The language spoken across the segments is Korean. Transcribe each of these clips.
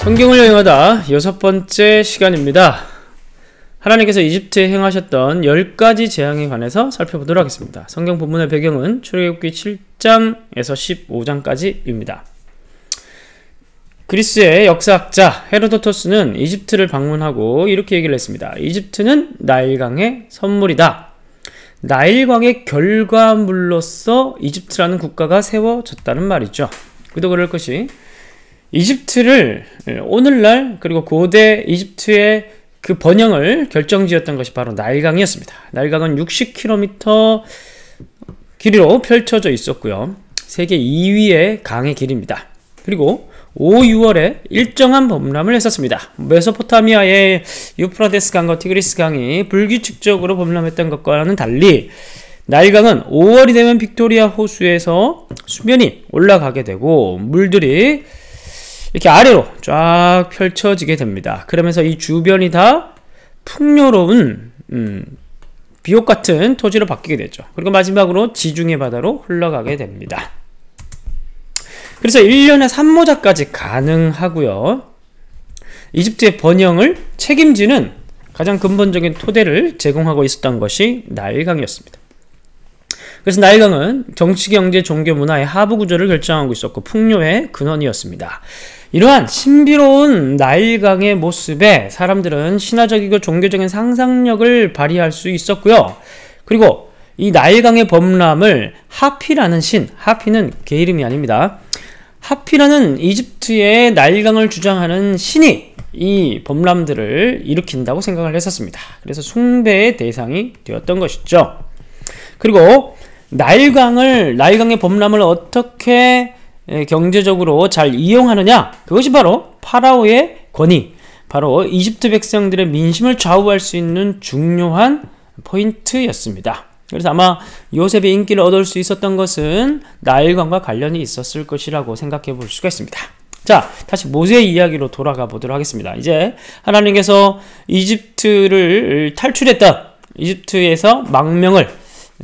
성경을 여행하다 여섯 번째 시간입니다. 하나님께서 이집트에 행하셨던 열 가지 재앙에 관해서 살펴보도록 하겠습니다. 성경 본문의 배경은 출애굽기 7장에서 15장까지입니다. 그리스의 역사학자 헤로도토스는 이집트를 방문하고 이렇게 얘기를 했습니다. 이집트는 나일강의 선물이다. 나일강의 결과물로서 이집트라는 국가가 세워졌다는 말이죠. 그도 그럴 것이 이집트를 예, 오늘날 그리고 고대 이집트의 그 번영을 결정지었던 것이 바로 날강이었습니다날강은 60km 길이로 펼쳐져 있었고요. 세계 2위의 강의 길입니다. 그리고 5, 6월에 일정한 범람을 했었습니다. 메소포타미아의 유프라데스 강과 티그리스 강이 불규칙적으로 범람했던 것과는 달리 날강은 5월이 되면 빅토리아 호수에서 수면이 올라가게 되고 물들이 이렇게 아래로 쫙 펼쳐지게 됩니다. 그러면서 이 주변이 다 풍요로운 음, 비옥 같은 토지로 바뀌게 되죠. 그리고 마지막으로 지중해 바다로 흘러가게 됩니다. 그래서 1년에 3모자까지 가능하고요. 이집트의 번영을 책임지는 가장 근본적인 토대를 제공하고 있었던 것이 나일강이었습니다. 그래서 나일강은 정치, 경제, 종교, 문화의 하부 구조를 결정하고 있었고 풍요의 근원이었습니다. 이러한 신비로운 나일강의 모습에 사람들은 신화적이고 종교적인 상상력을 발휘할 수 있었고요. 그리고 이 나일강의 범람을 하피라는 신, 하피는 개 이름이 아닙니다. 하피라는 이집트의 나일강을 주장하는 신이 이 범람들을 일으킨다고 생각을 했었습니다. 그래서 숭배의 대상이 되었던 것이죠. 그리고 나일강을 나일강의 범람을 어떻게 예, 경제적으로 잘 이용하느냐 그것이 바로 파라오의 권위 바로 이집트 백성들의 민심을 좌우할 수 있는 중요한 포인트였습니다. 그래서 아마 요셉의 인기를 얻을 수 있었던 것은 나일강과 관련이 있었을 것이라고 생각해 볼 수가 있습니다. 자, 다시 모세의 이야기로 돌아가 보도록 하겠습니다. 이제 하나님께서 이집트를 탈출했던 이집트에서 망명을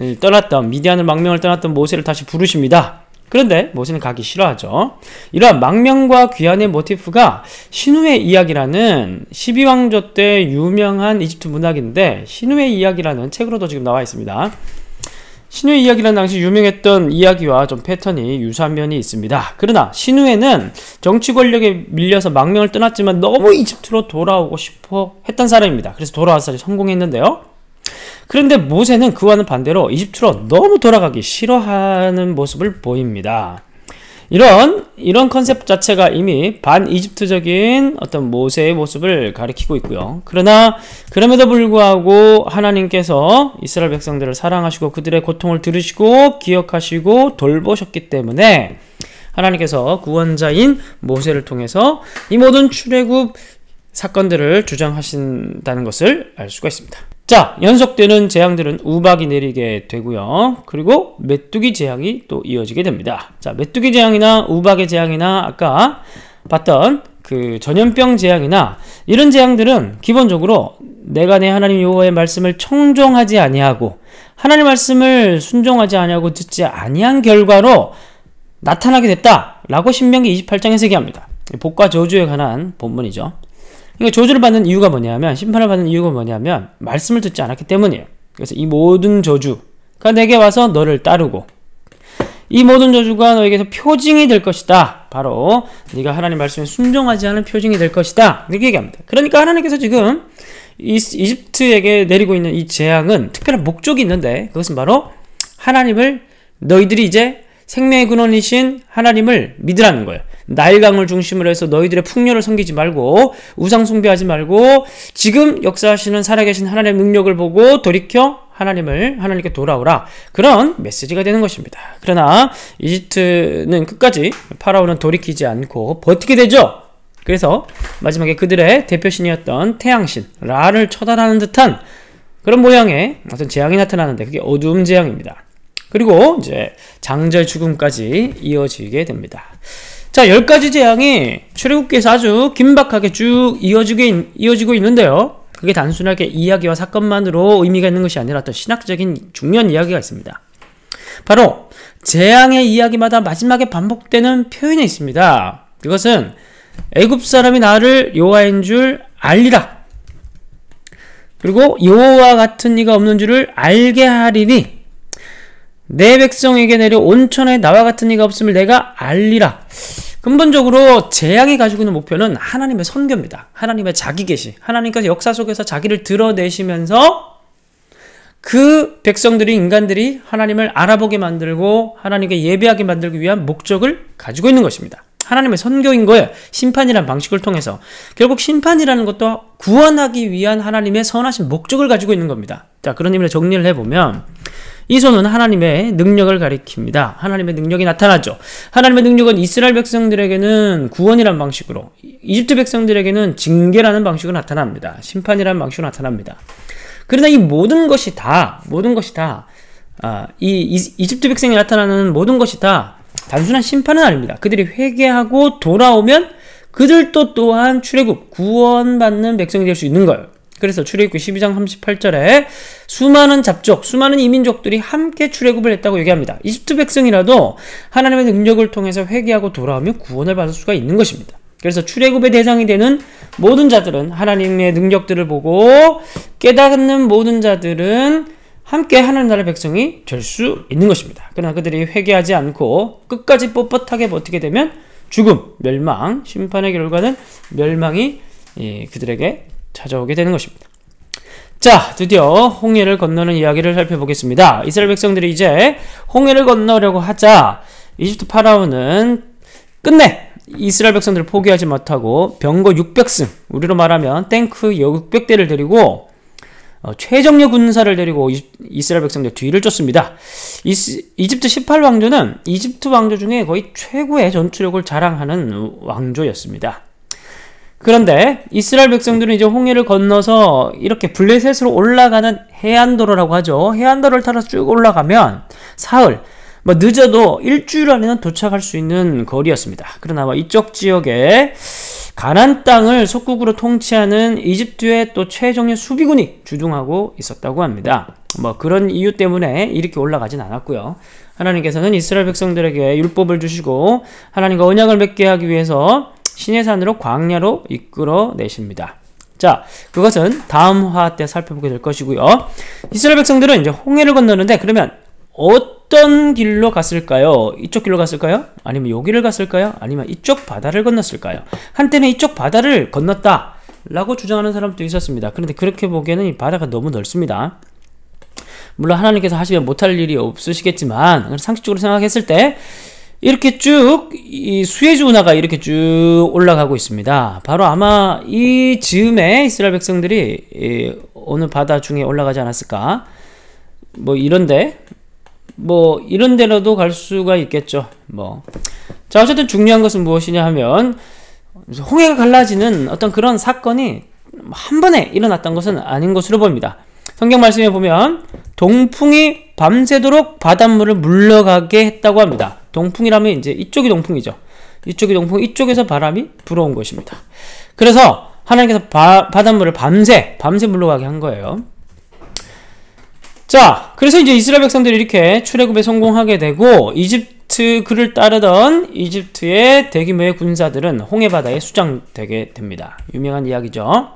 예, 떠났던 미디안을 망명을 떠났던 모세를 다시 부르십니다. 그런데 모세는 가기 싫어하죠. 이러한 망명과 귀환의 모티프가 신우의 이야기라는 12왕조 때 유명한 이집트 문학인데 신우의 이야기라는 책으로도 지금 나와 있습니다. 신우의 이야기라는 당시 유명했던 이야기와 좀 패턴이 유사한 면이 있습니다. 그러나 신우에는 정치 권력에 밀려서 망명을 떠났지만 너무 이집트로 돌아오고 싶어 했던 사람입니다. 그래서 돌아와서 성공했는데요. 그런데 모세는 그와는 반대로 이집트로 너무 돌아가기 싫어하는 모습을 보입니다. 이런 이런 컨셉 자체가 이미 반 이집트적인 어떤 모세의 모습을 가리키고 있고요. 그러나 그럼에도 불구하고 하나님께서 이스라엘 백성들을 사랑하시고 그들의 고통을 들으시고 기억하시고 돌보셨기 때문에 하나님께서 구원자인 모세를 통해서 이 모든 출애굽 사건들을 주장하신다는 것을 알 수가 있습니다. 자, 연속되는 재앙들은 우박이 내리게 되고요. 그리고 메뚜기 재앙이 또 이어지게 됩니다. 자, 메뚜기 재앙이나 우박의 재앙이나 아까 봤던 그 전염병 재앙이나 이런 재앙들은 기본적으로 내가 내 하나님 요호의 말씀을 청종하지 아니하고 하나님 말씀을 순종하지 아니하고 듣지 아니한 결과로 나타나게 됐다라고 신명기 28장에서 얘기합니다. 복과 저주에 관한 본문이죠. 그러니까 저주를 받는 이유가 뭐냐면 심판을 받는 이유가 뭐냐면 말씀을 듣지 않았기 때문이에요. 그래서 이 모든 저주가 내게 와서 너를 따르고 이 모든 저주가 너에게서 표징이 될 것이다. 바로 네가 하나님 말씀에 순종하지 않은 표징이 될 것이다. 이렇게 얘기합니다. 그러니까 하나님께서 지금 이집트에게 내리고 있는 이 재앙은 특별한 목적이 있는데 그것은 바로 하나님을 너희들이 이제 생명의 근원이신 하나님을 믿으라는 거예요. 나일강을 중심으로 해서 너희들의 풍요를 섬기지 말고 우상 숭배하지 말고 지금 역사하시는 살아계신 하나님의 능력을 보고 돌이켜 하나님을 하나님께 돌아오라 그런 메시지가 되는 것입니다. 그러나 이집트는 끝까지 파라오는 돌이키지 않고 버티게 되죠. 그래서 마지막에 그들의 대표신이었던 태양신 라를 처단하는 듯한 그런 모양의 어떤 재앙이 나타나는데 그게 어두움 재앙입니다. 그리고 이제 장절 죽음까지 이어지게 됩니다. 자, 10가지 재앙이 출애굽기에서 아주 긴박하게 쭉 이어지고, 이어지고 있는데요. 그게 단순하게 이야기와 사건만으로 의미가 있는 것이 아니라 어떤 신학적인 중요한 이야기가 있습니다. 바로 재앙의 이야기마다 마지막에 반복되는 표현이 있습니다. 그것은 애굽 사람이 나를 여호와인 줄 알리라. 그리고 여호와 같은 이가 없는 줄을 알게 하리니 내 백성에게 내려 온천에 나와 같은 이가 없음을 내가 알리라. 근본적으로 재앙이 가지고 있는 목표는 하나님의 선교입니다. 하나님의 자기 계시. 하나님께서 역사 속에서 자기를 드러내시면서 그 백성들이 인간들이 하나님을 알아보게 만들고 하나님께 예배하게 만들기 위한 목적을 가지고 있는 것입니다. 하나님의 선교인 거예요. 심판이라는 방식을 통해서. 결국 심판이라는 것도 구원하기 위한 하나님의 선하신 목적을 가지고 있는 겁니다. 자, 그런 의미로 정리를 해보면, 이 손은 하나님의 능력을 가리킵니다. 하나님의 능력이 나타나죠. 하나님의 능력은 이스라엘 백성들에게는 구원이란 방식으로, 이집트 백성들에게는 징계라는 방식으로 나타납니다. 심판이라는 방식으로 나타납니다. 그러나 이 모든 것이 다, 모든 것이 다, 아, 이, 이집트 백성이 나타나는 모든 것이 다 단순한 심판은 아닙니다. 그들이 회개하고 돌아오면 그들 도 또한 출애굽 구원받는 백성이 될 수 있는 걸 그래서 출애굽기 12장 38절에 수많은 잡족, 수많은 이민족들이 함께 출애굽을 했다고 얘기합니다. 이집트 백성이라도 하나님의 능력을 통해서 회개하고 돌아오며 구원을 받을 수가 있는 것입니다. 그래서 출애굽의 대상이 되는 모든 자들은 하나님의 능력들을 보고 깨닫는 모든 자들은 함께 하나님 나라 백성이 될 수 있는 것입니다. 그러나 그들이 회개하지 않고 끝까지 뻣뻣하게 버티게 되면 죽음, 멸망, 심판의 결과는 멸망이 예, 그들에게 찾아오게 되는 것입니다. 자, 드디어 홍해를 건너는 이야기를 살펴보겠습니다. 이스라엘 백성들이 이제 홍해를 건너려고 하자 이집트 파라오는 끝내 이스라엘 백성들을 포기하지 못하고 병거 600승, 우리로 말하면 탱크 600대를 데리고 어, 최정예 군사를 데리고 이스라엘 백성들 뒤를 쫓습니다. 이스, 이집트 18왕조는 이집트 왕조 중에 거의 최고의 전투력을 자랑하는 왕조였습니다. 그런데 이스라엘 백성들은 이제 홍해를 건너서 이렇게 블레셋으로 올라가는 해안도로라고 하죠. 해안도로를 따라 쭉 올라가면 사흘, 뭐 늦어도 일주일 안에는 도착할 수 있는 거리였습니다. 그러나 이쪽 지역에 가난 땅을 속국으로 통치하는 이집트의 또 최종의 수비군이 주둥하고 있었다고 합니다. 뭐 그런 이유 때문에 이렇게 올라가진 않았고요. 하나님께서는 이스라엘 백성들에게 율법을 주시고 하나님과 언약을 맺게 하기 위해서 신해산으로 광야로 이끌어내십니다. 자, 그것은 다음 화 때 살펴보게 될 것이고요. 이스라엘 백성들은 이제 홍해를 건너는데 그러면 어떤 길로 갔을까요? 이쪽 길로 갔을까요? 아니면 여기를 갔을까요? 아니면 이쪽 바다를 건넜을까요? 한때는 이쪽 바다를 건넜다. 라고 주장하는 사람도 있었습니다. 그런데 그렇게 보기에는 이 바다가 너무 넓습니다. 물론 하나님께서 하시면 못할 일이 없으시겠지만 상식적으로 생각했을 때 이렇게 쭉 이 수에즈 운하가 이렇게 쭉 올라가고 있습니다. 바로 아마 이 즈음에 이스라엘 백성들이 예, 어느 바다 중에 올라가지 않았을까? 뭐 이런데 뭐 이런 데라도 갈 수가 있겠죠. 뭐자 어쨌든 중요한 것은 무엇이냐 하면 홍해가 갈라지는 어떤 그런 사건이 한 번에 일어났던 것은 아닌 것으로 보니다 성경 말씀에 보면 동풍이 밤새도록 바닷물을 물러가게 했다고 합니다. 동풍이라면 이제 이쪽이 동풍이죠. 이쪽이 동풍, 이쪽에서 바람이 불어온 것입니다. 그래서 하나님께서 바, 바닷물을 밤새, 밤새 물러가게 한 거예요. 자, 그래서 이제 이스라엘 백성들이 이렇게 출애굽에 성공하게 되고 이집트 그를 따르던 이집트의 대규모의 군사들은 홍해 바다에 수장되게 됩니다. 유명한 이야기죠.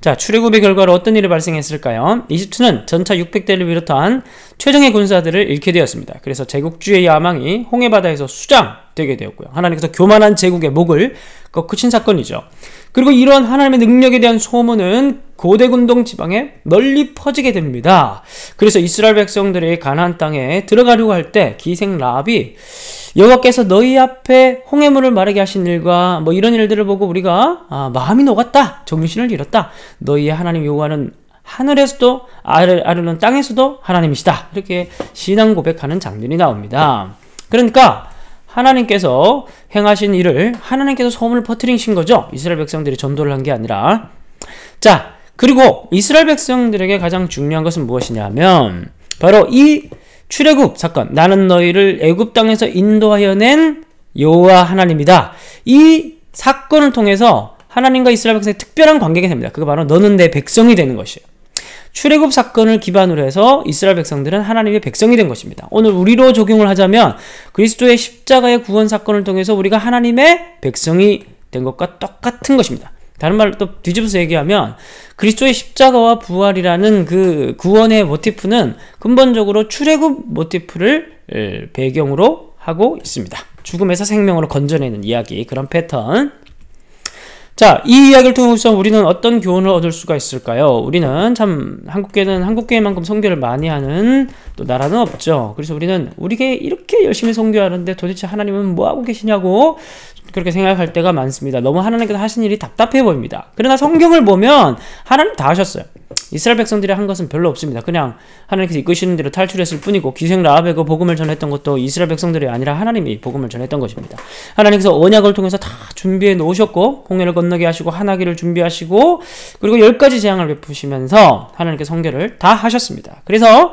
자, 출애굽의 결과로 어떤 일이 발생했을까요? 이집트는 전차 600대를 비롯한 최정의 군사들을 잃게 되었습니다. 그래서 제국주의 야망이 홍해바다에서 수장되게 되었고요. 하나님께서 교만한 제국의 목을 꺾으신 사건이죠. 그리고 이러한 하나님의 능력에 대한 소문은 고대군동 지방에 널리 퍼지게 됩니다. 그래서 이스라엘 백성들이 가나안 땅에 들어가려고 할 때 기생 라합이 여호와께서 너희 앞에 홍해물을 마르게 하신 일과 뭐 이런 일들을 보고 우리가 아, 마음이 녹았다. 정신을 잃었다. 너희의 하나님 요구하는 하늘에서도 아르는 땅에서도 하나님이시다. 이렇게 신앙 고백하는 장면이 나옵니다. 그러니까 하나님께서 행하신 일을 하나님께서 소문을 퍼뜨리신 거죠. 이스라엘 백성들이 전도를 한 게 아니라. 자, 그리고 이스라엘 백성들에게 가장 중요한 것은 무엇이냐면 바로 이 출애굽 사건 나는 너희를 애굽 땅에서 인도하여 낸 여호와 하나님이다. 이 사건을 통해서 하나님과 이스라엘 백성의 특별한 관계가 됩니다. 그거 바로 너는 내 백성이 되는 것이에요. 출애굽 사건을 기반으로 해서 이스라엘 백성들은 하나님의 백성이 된 것입니다. 오늘 우리로 적용을 하자면 그리스도의 십자가의 구원 사건을 통해서 우리가 하나님의 백성이 된 것과 똑같은 것입니다. 다른 말로 또 뒤집어서 얘기하면 그리스도의 십자가와 부활이라는 그 구원의 모티프는 근본적으로 출애굽 모티프를 배경으로 하고 있습니다. 죽음에서 생명으로 건져내는 이야기 그런 패턴 자, 이 이야기를 통해서 우리는 어떤 교훈을 얻을 수가 있을까요? 우리는 참한국계는한국계만큼성교를 많이 하는 또 나라는 없죠. 그래서 우리는 우리게 이렇게 열심히 성교하는데 도대체 하나님은 뭐 하고 계시냐고 그렇게 생각할 때가 많습니다. 너무 하나님께서 하신 일이 답답해 보입니다. 그러나 성경을 보면 하나님 다 하셨어요. 이스라엘 백성들이 한 것은 별로 없습니다. 그냥 하나님께서 이끄시는 대로 탈출했을 뿐이고 기생 라합에그 복음을 전했던 것도 이스라엘 백성들이 아니라 하나님이 복음을 전했던 것입니다. 하나님께서 언약을 통해서 다 준비해 놓으셨고 공연을 건너게 하시고 한나기를 준비하시고 그리고 열 가지 재앙을 베푸시면서 하나님께 성결을 다 하셨습니다. 그래서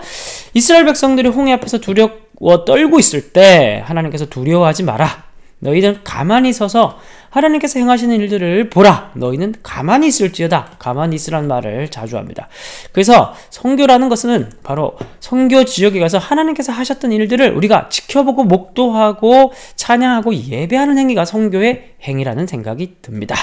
이스라엘 백성들이 홍해 앞에서 두렵워 떨고 있을 때 하나님께서 두려워하지 마라. 너희는 가만히 서서 하나님께서 행하시는 일들을 보라. 너희는 가만히 있을지어다. 가만히 있으란 말을 자주 합니다. 그래서 성교라는 것은 바로 성교 지역에 가서 하나님께서 하셨던 일들을 우리가 지켜보고 목도하고 찬양하고 예배하는 행위가 성교의 행위라는 생각이 듭니다.